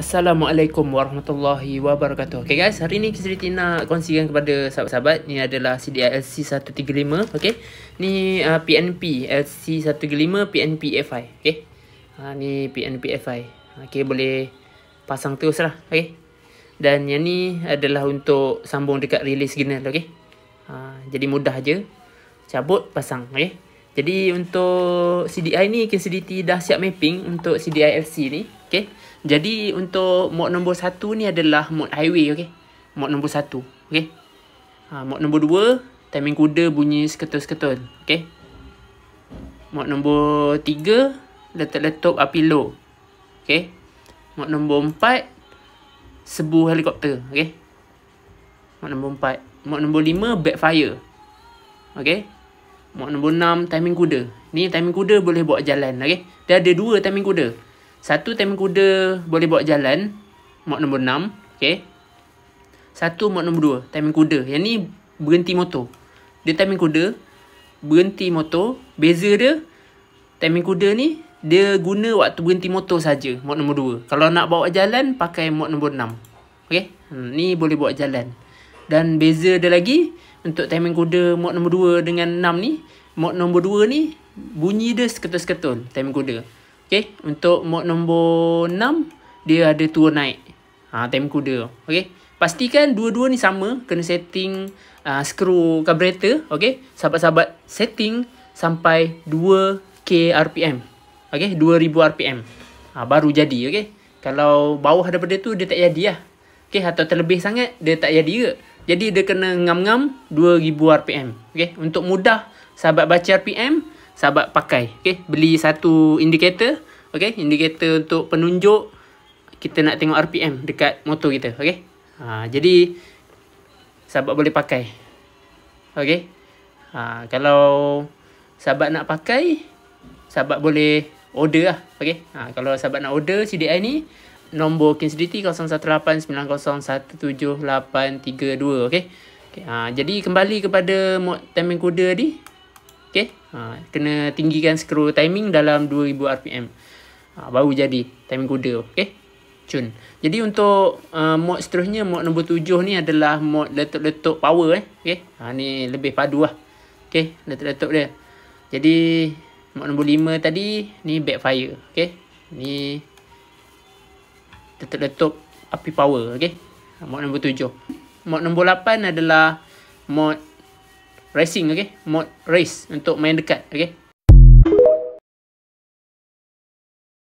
Assalamualaikum warahmatullahi wabarakatuh. Okay guys, hari ni Siti nak kongsikan kepada sahabat-sahabat. Ni adalah CDI LC135. Okay. Ni uh, PNP LC135 PNP FI. Okay. Ha, ni PNP FI. Okay, boleh pasang terus lah. Okay. Dan yang ni adalah untuk sambung dekat relay signal. Okay. Ha, jadi mudah je. Cabut, pasang. Okay. Jadi untuk CDI ni KCDT dah siap mapping untuk CDI LC ni okay? Jadi untuk mod nombor 1 ni adalah mod highway okay? Mod nombor 1 okay? ha, Mod nombor 2 Timing kuda bunyi seketul-seketul okay? Mod nombor 3 letak letak api low okay? Mod nombor 4 Sebu helikopter okay? Mod nombor 4 Mod nombor 5 Backfire Okay Mok nombor 6 timing kuda. Ni timing kuda boleh bawa jalan, okey. Dia ada dua timing kuda. Satu timing kuda boleh bawa jalan, mok nombor 6, okey. Satu mok nombor 2 timing kuda. Yang ni berhenti motor. Dia timing kuda, berhenti motor. Beza dia timing kuda ni dia guna waktu berhenti motor saja, mok nombor 2. Kalau nak bawa jalan pakai mok nombor 6. Okey. Hmm, ni boleh bawa jalan. Dan beza dia lagi untuk timing kuda mod nombor 2 dengan 6 ni, mod nombor 2 ni bunyi dia seketul-seketul timing kuda. Okay, untuk mod nombor 6 dia ada tua naik. Ha timing kuda. Okay, Pastikan dua-dua ni sama kena setting uh, ah, screw carburetor, Okay, Sahabat-sahabat setting sampai 2k RPM. Okey, 2000 RPM. Ha, baru jadi, Okay, Kalau bawah daripada tu dia tak jadi lah. Okay, atau terlebih sangat dia tak jadi ke. Jadi dia kena ngam-ngam 2000 RPM. Okey, untuk mudah sahabat baca RPM, sahabat pakai. Okey, beli satu indikator. Okey, indikator untuk penunjuk kita nak tengok RPM dekat motor kita. Okey. Ha, jadi sahabat boleh pakai. Okey. Ha, kalau sahabat nak pakai, sahabat boleh order lah. Okey. Ha, kalau sahabat nak order CDI ni, nombor KCDT 0189017832 okey. Okey. Ha, jadi kembali kepada mod timing kuda tadi. Okey. Ha, kena tinggikan scroll timing dalam 2000 RPM. Ha, baru jadi timing kuda. Okey. Cun. Jadi untuk uh, mod seterusnya mod nombor 7 ni adalah mod letup-letup power eh. Okey. Ha ni lebih padu lah. Okey, letup-letup dia. Jadi mod nombor 5 tadi ni backfire. Okey. Ni letup-letup api power okey mod nombor 7 mod nombor 8 adalah mod racing okey mod race untuk main dekat okey